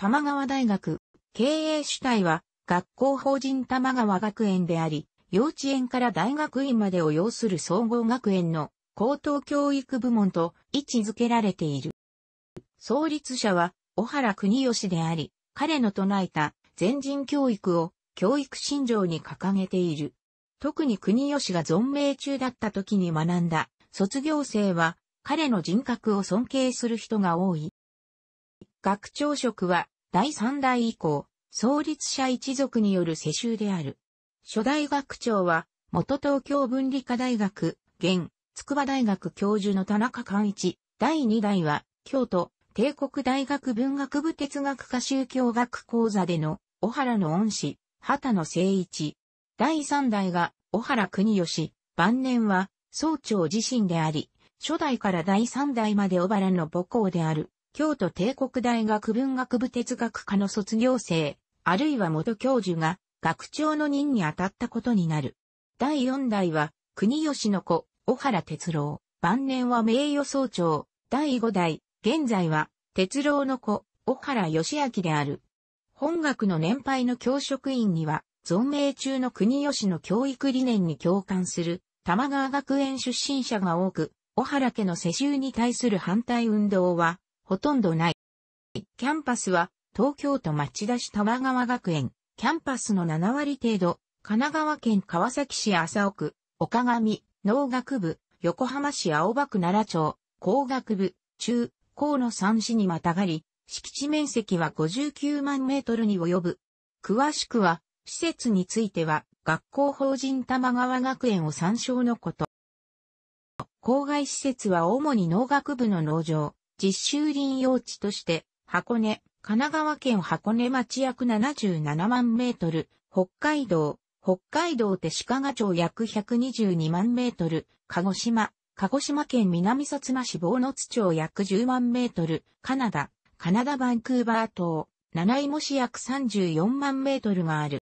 玉川大学、経営主体は学校法人玉川学園であり、幼稚園から大学院までを要する総合学園の高等教育部門と位置づけられている。創立者は小原国義であり、彼の唱えた全人教育を教育信条に掲げている。特に国吉が存命中だった時に学んだ卒業生は彼の人格を尊敬する人が多い。学長職は第三代以降、創立者一族による世襲である。初代学長は、元東京文理科大学、現、筑波大学教授の田中寛一、第二代は、京都、帝国大学文学部哲学科宗教学講座での、小原の恩師、畑野誠一。第三代が、小原国義、晩年は、総長自身であり、初代から第三代まで小原の母校である、京都帝国大学文学部哲学科の卒業生、あるいは元教授が、学長の任に当たったことになる。第4代は、国吉の子、小原哲郎、晩年は名誉総長、第5代、現在は、哲郎の子、小原義明である。本学の年配の教職員には、存命中の国吉の教育理念に共感する、玉川学園出身者が多く、小原家の世襲に対する反対運動は、ほとんどない。キャンパスは東京都町田市玉川学園、キャンパスの7割程度、神奈川県川崎市麻生区、岡上、農学部、横浜市青葉区奈良町、工学部、中、高の3市にまたがり、敷地面積は59万メートルに及ぶ。詳しくは、施設については、学校法人玉川学園を参照のこと。校外施設は主に農学部の農場、実習林用地として、箱根、神奈川県箱根町約77万メートル、北海道、北海道手鹿賀町約122万メートル、鹿児島、鹿児島県南薩摩市坊津町約10万メートル、カナダ、カナダバンクーバー島、七井も市約34万メートルがある。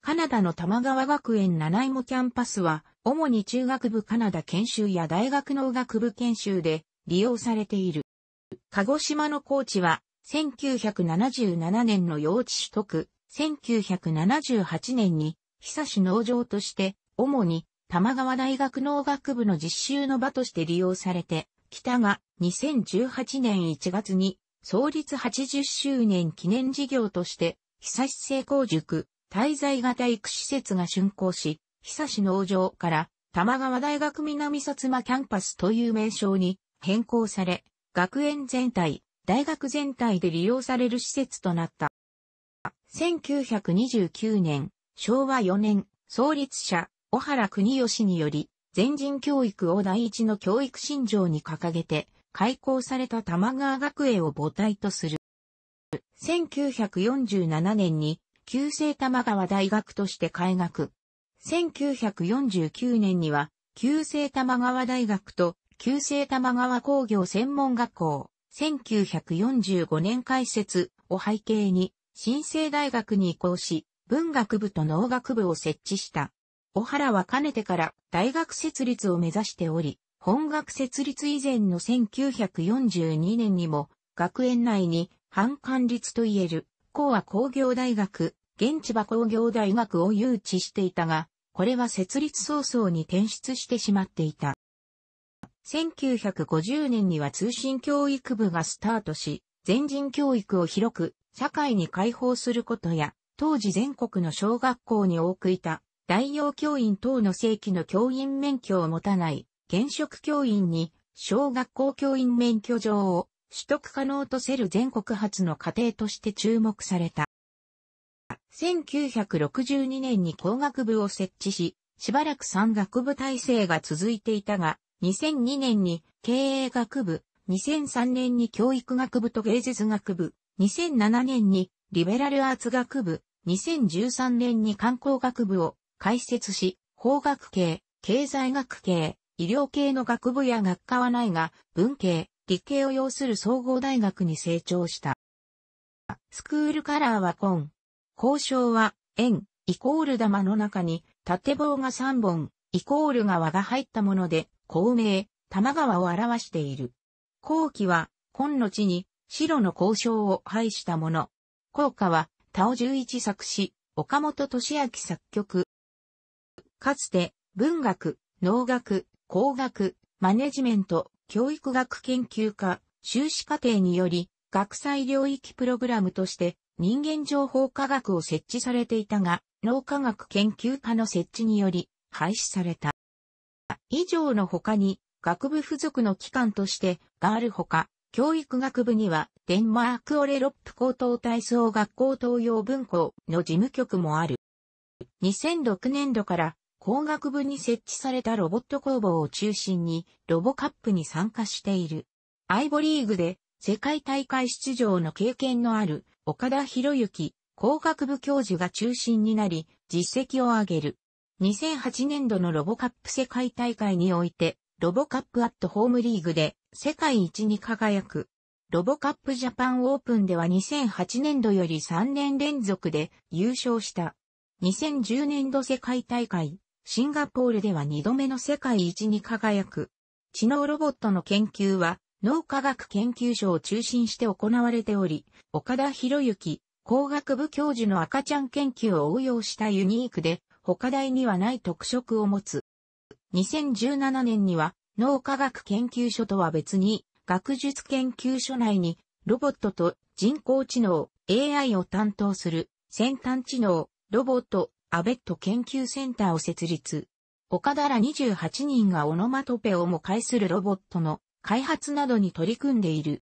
カナダの玉川学園七井もキャンパスは、主に中学部カナダ研修や大学農学部研修で、利用されている。鹿児島の高知は、1977年の用地取得、1978年に、久市農場として、主に、玉川大学農学部の実習の場として利用されて、北が2018年1月に創立80周年記念事業として、久志成功塾、滞在型育施設が竣工し、久志農場から玉川大学南薩摩キャンパスという名称に変更され、学園全体、大学全体で利用される施設となった。1929年、昭和4年、創立者、小原国義により、全人教育を第一の教育信条に掲げて、開校された玉川学園を母体とする。1947年に、旧制玉川大学として開学。1949年には、旧制玉川大学と旧制玉川工業専門学校、1945年開設を背景に、新生大学に移行し、文学部と農学部を設置した。小原はかねてから大学設立を目指しており、本学設立以前の1942年にも、学園内に反管律といえる、高和工業大学、現地場工業大学を誘致していたが、これは設立早々に転出してしまっていた。1950年には通信教育部がスタートし、全人教育を広く社会に開放することや、当時全国の小学校に多くいた、代用教員等の正規の教員免許を持たない、現職教員に、小学校教員免許状を取得可能とせる全国初の過程として注目された。1962年に工学部を設置し、しばらく山学部体制が続いていたが、2002年に経営学部、2003年に教育学部と芸術学部、2007年にリベラルアーツ学部、2013年に観光学部を開設し、法学系、経済学系、医療系の学部や学科はないが、文系、理系を要する総合大学に成長した。スクールカラーは紺。交渉は円、イコール玉の中に縦棒が3本、イコール側が入ったもので、孔明、玉川を表している。後期は、今の地に、白の交渉を廃したもの。効果は、田尾十一作詞、岡本俊明作曲。かつて、文学、農学、工学、マネジメント、教育学研究科、修士課程により、学際領域プログラムとして、人間情報科学を設置されていたが、脳科学研究科の設置により、廃止された。以上の他に、学部付属の機関として、があるほか、教育学部には、デンマークオレロップ高等体操学校東洋文庫の事務局もある。2006年度から工学部に設置されたロボット工房を中心にロボカップに参加している。アイボリーグで世界大会出場の経験のある岡田博之工学部教授が中心になり実績を上げる。2008年度のロボカップ世界大会において、ロボカップアットホームリーグで世界一に輝く。ロボカップジャパンオープンでは2008年度より3年連続で優勝した。2010年度世界大会、シンガポールでは2度目の世界一に輝く。知能ロボットの研究は脳科学研究所を中心して行われており、岡田博之工学部教授の赤ちゃん研究を応用したユニークで他大にはない特色を持つ。2017年には脳科学研究所とは別に学術研究所内にロボットと人工知能 AI を担当する先端知能ロボットアベット研究センターを設立。岡田ら28人がオノマトペをも介するロボットの開発などに取り組んでいる。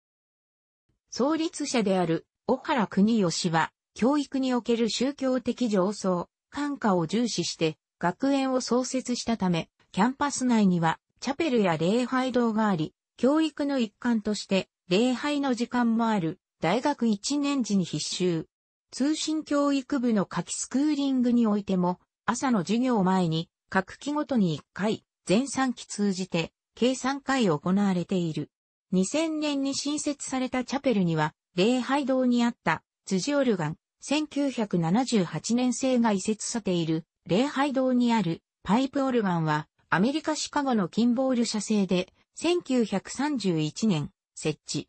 創立者である小原国義は教育における宗教的上層、感化を重視して学園を創設したため、キャンパス内にはチャペルや礼拝堂があり、教育の一環として礼拝の時間もある大学1年時に必修。通信教育部の夏季スクーリングにおいても、朝の授業前に各期ごとに1回、全3期通じて計3回行われている。2000年に新設されたチャペルには、礼拝堂にあった辻オルガン、1978年製が移設されている礼拝堂にあるパイプオルガンはアメリカシカゴの金ボール社製で1931年設置。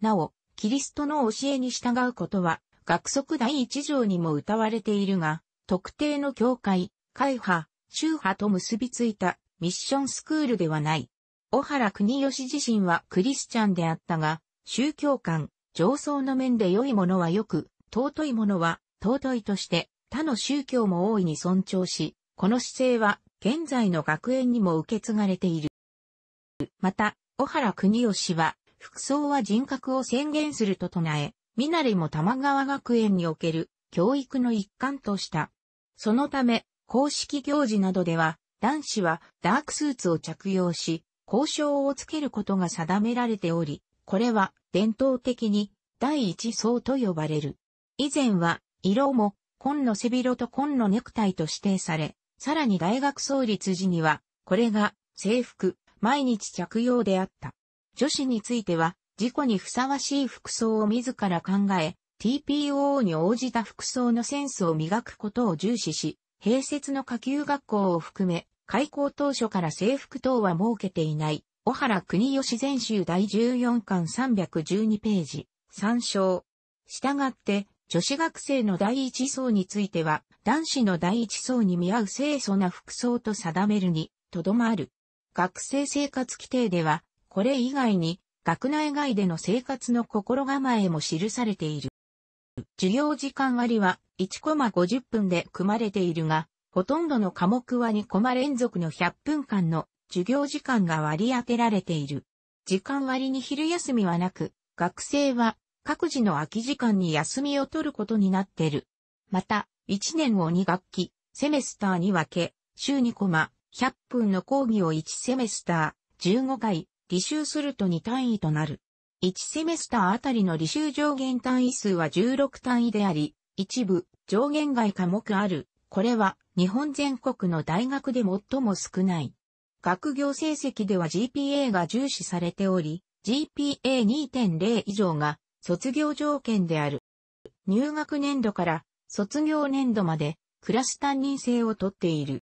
なお、キリストの教えに従うことは学則第一条にも歌われているが、特定の教会、会派、宗派と結びついたミッションスクールではない。小原国吉自身はクリスチャンであったが、宗教観、上層の面で良いものは良く、尊いものは、尊いとして、他の宗教も大いに尊重し、この姿勢は、現在の学園にも受け継がれている。また、小原国吉は、服装は人格を宣言すると唱え、みなりも玉川学園における教育の一環とした。そのため、公式行事などでは、男子はダークスーツを着用し、交渉をつけることが定められており、これは伝統的に第一層と呼ばれる。以前は、色も、紺の背広と紺のネクタイと指定され、さらに大学創立時には、これが、制服、毎日着用であった。女子については、事故にふさわしい服装を自ら考え、TPO に応じた服装のセンスを磨くことを重視し、併設の下級学校を含め、開校当初から制服等は設けていない。小原国吉全集第14巻312ページ、参照。したがって、女子学生の第一層については、男子の第一層に見合う清楚な服装と定めるに、とどまる。学生生活規定では、これ以外に、学内外での生活の心構えも記されている。授業時間割は1コマ50分で組まれているが、ほとんどの科目は2コマ連続の100分間の授業時間が割り当てられている。時間割に昼休みはなく、学生は各自の空き時間に休みを取ることになってる。また、1年を2学期、セメスターに分け、週2コマ、100分の講義を1セメスター、15回、履修すると2単位となる。1セメスターあたりの履修上限単位数は16単位であり、一部、上限外科目ある。これは、日本全国の大学で最も少ない。学業成績では GPA が重視されており、GPA2.0 以上が卒業条件である。入学年度から卒業年度までクラス担任制をとっている。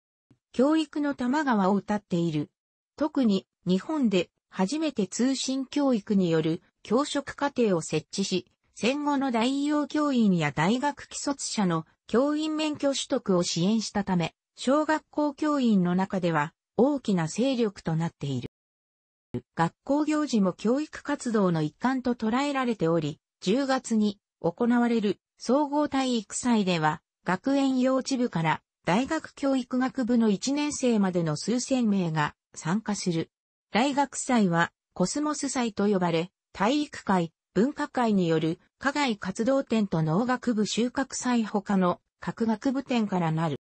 教育の玉川を歌っている。特に日本で初めて通信教育による教職課程を設置し、戦後の大洋教員や大学既卒者の教員免許取得を支援したため、小学校教員の中では大きな勢力となっている。学校行事も教育活動の一環と捉えられており、10月に行われる総合体育祭では、学園幼稚部から大学教育学部の1年生までの数千名が参加する。大学祭はコスモス祭と呼ばれ、体育会、文化会による課外活動展と農学部収穫祭他の各学部展からなる。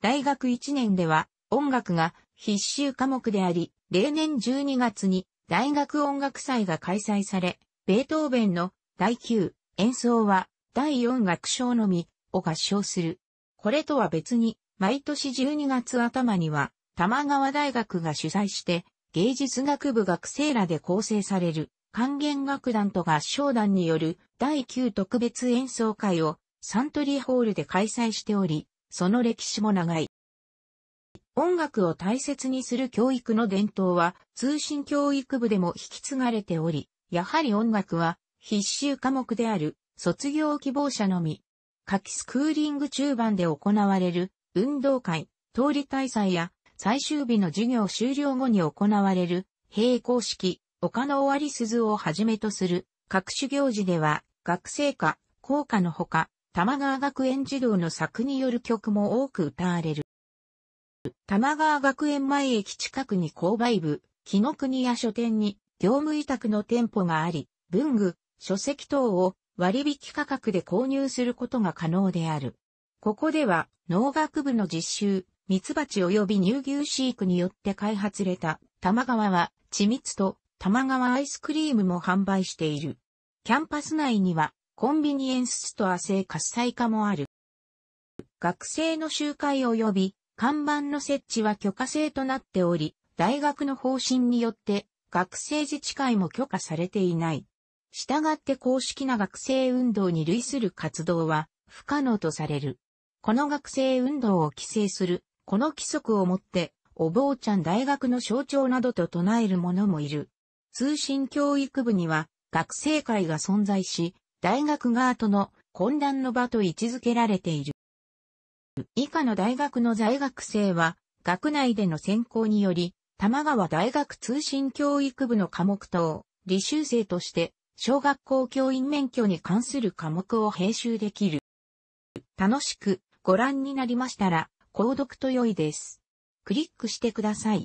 大学1年では音楽が必修科目であり、例年12月に大学音楽祭が開催され、ベートーベンの第9演奏は第4楽章のみを合唱する。これとは別に、毎年12月頭には、玉川大学が主催して、芸術学部学生らで構成される、管弦楽団と合唱団による第9特別演奏会をサントリーホールで開催しており、その歴史も長い。音楽を大切にする教育の伝統は通信教育部でも引き継がれており、やはり音楽は必修科目である卒業希望者のみ、夏季スクーリング中盤で行われる運動会、通り大祭や最終日の授業終了後に行われる閉校式、丘の終わり鈴をはじめとする各種行事では学生歌、校歌のほか、玉川学園児童の作による曲も多く歌われる。玉川学園前駅近くに購買部、木の国屋書店に業務委託の店舗があり、文具、書籍等を割引価格で購入することが可能である。ここでは農学部の実習、蜜蜂及び乳牛飼育によって開発された玉川は緻蜜と玉川アイスクリームも販売している。キャンパス内にはコンビニエンスストア製喝采化もある。学生の集会及び看板の設置は許可制となっており、大学の方針によって学生自治会も許可されていない。従って公式な学生運動に類する活動は不可能とされる。この学生運動を規制する、この規則をもって、お坊ちゃん大学の象徴などと唱える者もいる。通信教育部には学生会が存在し、大学側との混乱の場と位置づけられている。以下の大学の在学生は、学内での選考により、玉川大学通信教育部の科目等、履修生として、小学校教員免許に関する科目を編集できる。楽しくご覧になりましたら、購読と良いです。クリックしてください。